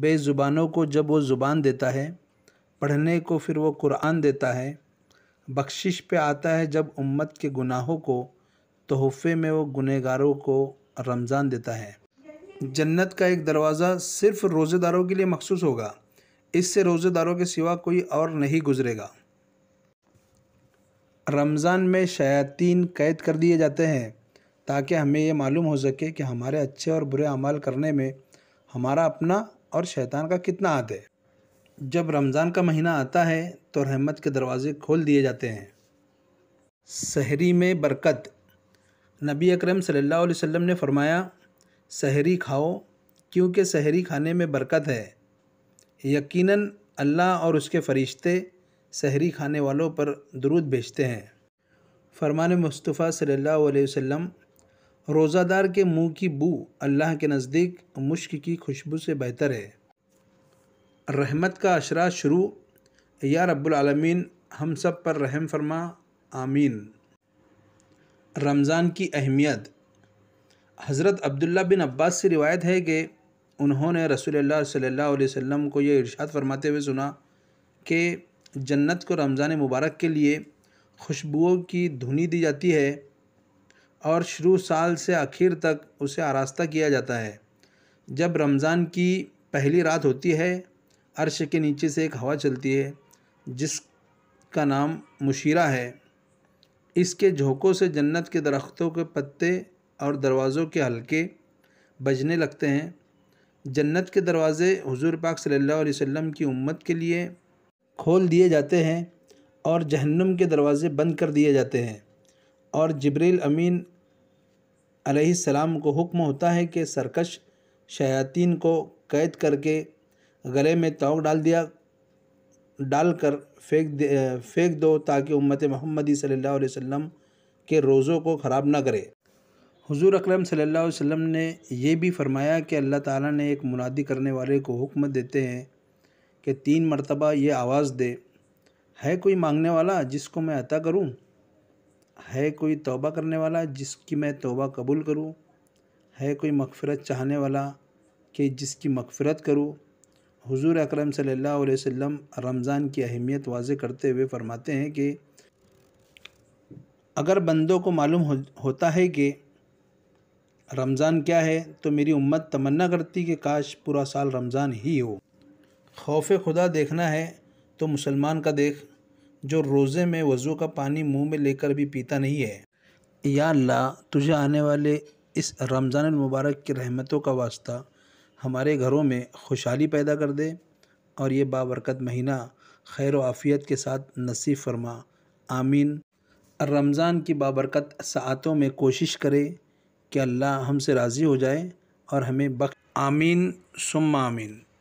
बेज़ुबानों को जब वो ज़ुबान देता है पढ़ने को फिर वो कुरान देता है बख्शिश पे आता है जब उम्मत के गुनाहों को तोहफ़े में वो गुनहगारों को रमज़ान देता है जन्नत का एक दरवाज़ा सिर्फ़ रोज़ेदारों के लिए मखसूस होगा इससे रोज़ेदारों के सिवा कोई और नहीं गुजरेगा रमज़ान में शयातीन कैद कर दिए जाते हैं ताकि हमें ये मालूम हो सके कि हमारे अच्छे और बुरे अमाल करने में हमारा अपना और शैतान का कितना हाथ है जब रमज़ान का महीना आता है तो रहमत के दरवाज़े खोल दिए जाते हैं सहरी में बरकत नबी अकरम सल्लल्लाहु अलैहि वसल्लम ने फरमाया सहरी खाओ क्योंकि सहरी खाने में बरकत है यकीनन अल्लाह और उसके फ़रिश्ते सहरी खाने वालों पर दरूद भेजते हैं फरमान मुस्तफ़ा सल्लल्लाहु अलैहि वसल्लम रोज़ादार के मुंह की बू अल्लाह के नज़दीक मुश्क की खुशबू से बेहतर है रहमत का अशरा शुरू या रब्बुल रबालमीन हम सब पर रहम फरमा आमीन रमज़ान की अहमियत हज़रत अब्दुल्ला बिन अब्बास से रिवायत है कि उन्होंने रसूल सल्ला वसम को यह इरशाद फरमाते हुए सुना कि जन्नत को रमज़ान मुबारक के लिए खुशबुओं की धुनी दी जाती है और शुरू साल से आखिर तक उसे आरास्ता किया जाता है जब रमज़ान की पहली रात होती है अर्श के नीचे से एक हवा चलती है जिसका नाम मुशीरा है इसके झोंकों से जन्नत के दरख्तों के पत्ते और दरवाज़ों के हल्के बजने लगते हैं जन्नत के दरवाज़े हुजूर पाक सल्लल्लाहु अलैहि वसल्लम की उम्मत के लिए खोल दिए जाते हैं और जहन्नुम के दरवाज़े बंद कर दिए जाते हैं और जबरील अमीन अलैहिस्सलाम को हुक्म होता है कि सरकश शयातीन को कैद करके गले में तोक डाल दिया डाल कर फेंक दे फेंक दो ताकि उम्मत मोहम्मदी सल्लल्लाहु अलैहि वसल्लम के रोज़ों को ख़राब ना करे हुजूर अकरम सल्लल्लाहु अलैहि वसल्लम ने यह भी फरमाया कि अल्लाह ताला ने एक मुनादी करने वाले को हुक्म देते हैं कि तीन मरतबा ये आवाज़ दे है कोई मांगने वाला जिसको मैं अता करूं है कोई तौबा करने वाला जिसकी मैं तौबा कबूल करूँ है कोई मगफ़रत चाहने वाला कि जिसकी मगफ़रत करूँ हुजूर अकरम सल्लल्लाहु अलैहि वसल्लम रमज़ान की अहमियत वाज करते हुए फ़रमाते हैं कि अगर बंदों को मालूम हो, होता है कि रमज़ान क्या है तो मेरी उम्मत तमन्ना करती कि काश पूरा साल रमज़ान ही हो खौफ खुदा देखना है तो मुसलमान का देख जो रोज़े में वज़ू का पानी मुंह में लेकर भी पीता नहीं है या अल्लाह तुझे आने वाले इस रमज़ान मुबारक की रहमतों का वास्ता हमारे घरों में खुशहाली पैदा कर दे और ये बाबरकत महीना खैर आफ़ियत के साथ नसीब फरमा आमीन रमज़ान की बाबरकत सातों में कोशिश करे कि अल्लाह हमसे राज़ी हो जाए और हमें बख आमीन सुम आमीन